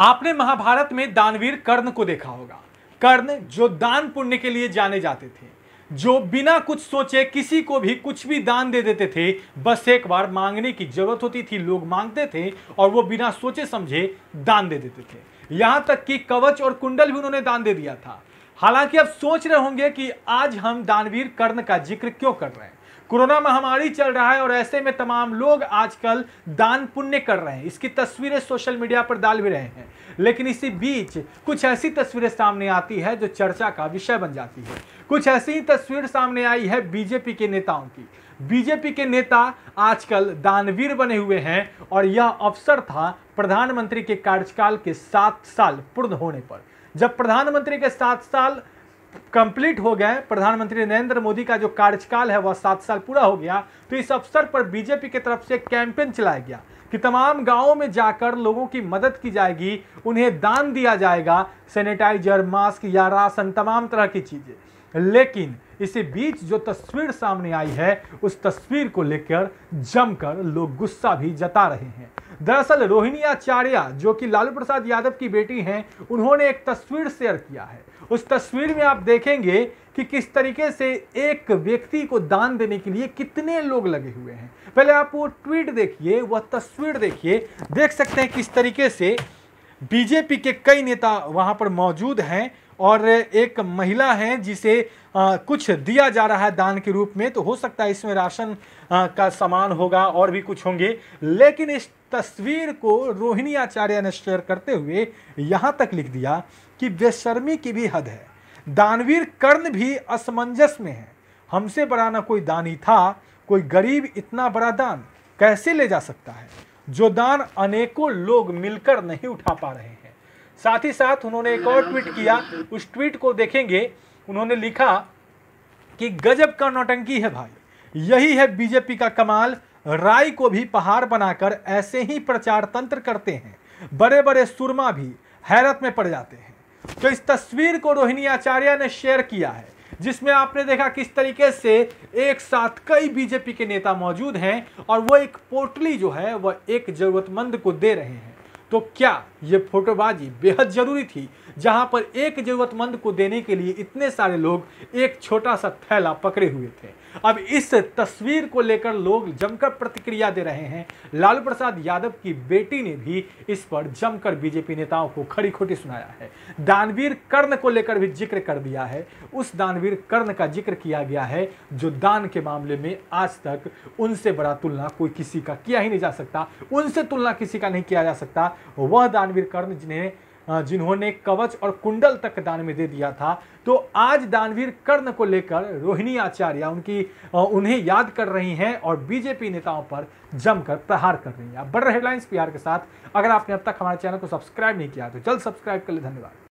आपने महाभारत में दानवीर कर्ण को देखा होगा कर्ण जो दान पुण्य के लिए जाने जाते थे जो बिना कुछ सोचे किसी को भी कुछ भी दान दे देते थे बस एक बार मांगने की जरूरत होती थी लोग मांगते थे और वो बिना सोचे समझे दान दे देते थे यहाँ तक कि कवच और कुंडल भी उन्होंने दान दे दिया था हालांकि आप सोच रहे होंगे कि आज हम दानवीर कर्ण का जिक्र क्यों कर रहे हैं कोरोना महामारी चल रहा है और ऐसे में तमाम लोग आजकल दान पुण्य कर रहे हैं इसकी तस्वीरें सोशल मीडिया पर डाल भी रहे हैं लेकिन इसी बीच कुछ ऐसी तस्वीरें सामने आती है जो चर्चा का विषय बन जाती है कुछ ऐसी ही तस्वीर सामने आई है बीजेपी के नेताओं की बीजेपी के नेता आजकल दानवीर बने हुए हैं और यह अवसर था प्रधानमंत्री के कार्यकाल के सात साल पूर्ण होने पर जब प्रधानमंत्री के सात साल कंप्लीट हो गए प्रधानमंत्री नरेंद्र मोदी का जो कार्यकाल है वह सात साल पूरा हो गया तो इस अवसर पर बीजेपी की तरफ से कैंपेन चलाया गया कि तमाम गांवों में जाकर लोगों की मदद की जाएगी उन्हें दान दिया जाएगा सैनिटाइजर मास्क या राशन तमाम तरह की चीज़ें लेकिन इसी बीच जो तस्वीर सामने आई है उस तस्वीर को लेकर जमकर लोग गुस्सा भी जता रहे हैं दरअसल रोहिणी आचार्य जो कि लालू प्रसाद यादव की बेटी हैं उन्होंने एक तस्वीर शेयर किया है उस तस्वीर में आप देखेंगे कि किस तरीके से एक व्यक्ति को दान देने के लिए कितने लोग लगे हुए हैं पहले आप वो ट्वीट देखिए वह तस्वीर देखिए देख सकते हैं किस तरीके से बीजेपी के कई नेता वहाँ पर मौजूद हैं और एक महिला हैं जिसे आ, कुछ दिया जा रहा है दान के रूप में तो हो सकता है इसमें राशन आ, का सामान होगा और भी कुछ होंगे लेकिन इस तस्वीर को रोहिणी आचार्य ने शेयर करते हुए यहाँ तक लिख दिया कि बेशर्मी की भी हद है दानवीर कर्ण भी असमंजस में है हमसे बड़ा ना कोई दानी था कोई गरीब इतना बड़ा दान कैसे ले जा सकता है जो दान अनेकों लोग मिलकर नहीं उठा पा रहे हैं साथ ही साथ उन्होंने एक और ट्वीट किया उस ट्वीट को देखेंगे उन्होंने लिखा कि गजब का नौटंकी है भाई यही है बीजेपी का कमाल राय को भी पहाड़ बनाकर ऐसे ही प्रचार तंत्र करते हैं बड़े बड़े सुरमा भी हैरत में पड़ जाते हैं तो इस तस्वीर को रोहिणी आचार्य ने शेयर किया है जिसमें आपने देखा किस तरीके से एक साथ कई बीजेपी के नेता मौजूद हैं और वो एक पोटली जो है वह एक ज़रूरतमंद को दे रहे हैं तो क्या ये फोटोबाजी बेहद ज़रूरी थी जहां पर एक ज़रूरतमंद को देने के लिए इतने सारे लोग एक छोटा सा थैला पकड़े हुए थे अब इस तस्वीर को लेकर लोग जमकर प्रतिक्रिया दे रहे हैं लालू प्रसाद यादव की बेटी ने भी इस पर जमकर बीजेपी नेताओं को खड़ी खोटी सुनाया है दानवीर कर्ण को लेकर भी जिक्र कर दिया है उस दानवीर कर्ण का जिक्र किया गया है जो दान के मामले में आज तक उनसे बड़ा तुलना कोई किसी का किया ही नहीं जा सकता उनसे तुलना किसी का नहीं किया जा सकता वह दानवीर कर्ण जिन्हें जिन्होंने कवच और कुंडल तक दान में दे दिया था तो आज दानवीर कर्ण को लेकर रोहिणी आचार्य उनकी उन्हें याद कर रही हैं और बीजेपी नेताओं पर जमकर प्रहार कर रही है बड़े हेडलाइंस बिहार के साथ अगर आपने अब तक हमारे चैनल को सब्सक्राइब नहीं किया तो जल्द सब्सक्राइब कर ले धन्यवाद